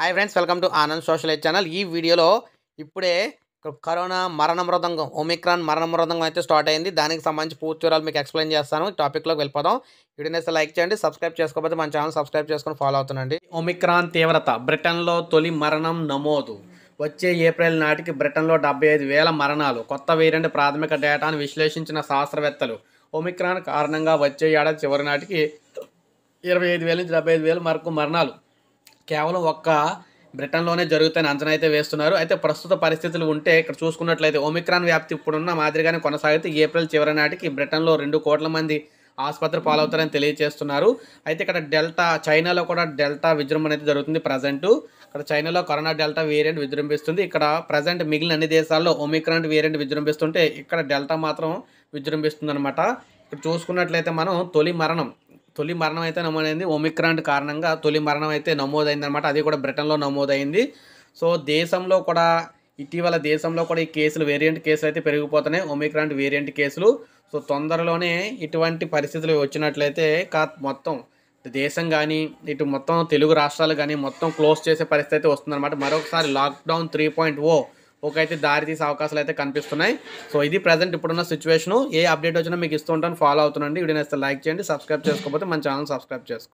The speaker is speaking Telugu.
hi friends welcome to Anand social eight channel ఈ వీడియోలో ఇప్పుడే కరోనా మరణ మృదంగం ఒమిక్రాన్ మరణ మృదంగం అయితే స్టార్ట్ అయింది దానికి సంబంధించి పూర్తి వివరాలు మీకు ఎక్స్ప్లెయిన్ చేస్తాను టాపిక్లోకి వెళ్ళిపోదాం వీడియోని లైక్ చేయండి సబ్స్క్రైబ్ చేసుకోకపోతే మన ఛానల్ సబ్స్క్రైబ్ చేసుకొని ఫాలో అవుతుందండి ఒమిక్రాన్ తీవ్రత బ్రిటన్లో తొలి మరణం నమోదు వచ్చే ఏప్రిల్ నాటికి బ్రిటన్లో డెబ్బై ఐదు వేల మరణాలు కొత్త వేరియంట్ ప్రాథమిక డేటాను విశ్లేషించిన శాస్త్రవేత్తలు ఒమిక్రాన్ కారణంగా వచ్చే ఏడాది చివరి నాటికి ఇరవై ఐదు వేల నుంచి డెబ్బై ఐదు వేల వరకు మరణాలు కేవలం ఒక్క బ్రిటన్లోనే జరుగుతాయని అంచనా అయితే వేస్తున్నారు అయితే ప్రస్తుత పరిస్థితులు ఉంటే ఇక్కడ చూసుకున్నట్లయితే ఒమిక్రాన్ వ్యాప్తి ఇప్పుడున్న మాదిరిగానే కొనసాగితే ఏప్రిల్ చివరి నాటికి బ్రిటన్లో రెండు కోట్ల మంది ఆసుపత్రి పాలవుతారని తెలియజేస్తున్నారు అయితే ఇక్కడ డెల్టా చైనాలో కూడా డెల్టా విజృంభణ అయితే జరుగుతుంది ప్రజెంట్ ఇక్కడ చైనాలో కరోనా డెల్టా వేరియంట్ విజృంభిస్తుంది ఇక్కడ ప్రజెంట్ మిగిలిన అన్ని దేశాల్లో ఒమిక్రాన్ వేరియంట్ విజృంభిస్తుంటే ఇక్కడ డెల్టా మాత్రం విజృంభిస్తుంది అనమాట ఇక్కడ చూసుకున్నట్లయితే మనం తొలి మరణం తొలి మరణం అయితే నమోదైంది ఒమిక్రాన్ కారణంగా తొలి మరణం అయితే నమోదైంది అనమాట అది కూడా బ్రిటన్లో నమోదైంది సో దేశంలో కూడా ఇటీవల దేశంలో కూడా ఈ కేసులు వేరియంట్ కేసులు అయితే పెరిగిపోతున్నాయి ఒమిక్రాన్ వేరియంట్ కేసులు సో తొందరలోనే ఇటువంటి పరిస్థితులు వచ్చినట్లయితే కా మొత్తం దేశం కానీ ఇటు మొత్తం తెలుగు రాష్ట్రాలు కానీ మొత్తం క్లోజ్ చేసే పరిస్థితి అయితే వస్తుందన్నమాట మరొకసారి లాక్డౌన్ త్రీ పాయింట్ ఓ ఒక అయితే దారి తీసే అవకాశాలు అయితే కనిపిస్తున్నాయి సో ఇది ప్రజెంట్ ఇప్పుడున్న సిచ్యువేషను ఏ అప్డేట్ వచ్చినా మీకు ఇస్తూ ఉంటాను ఫాలో అవుతుందండి వీడియో లైక్ చేయండి సబ్స్క్రైబ్ చేసుకోకపోతే మన ఛానల్ సబ్స్క్రైబ్ చేసుకోండి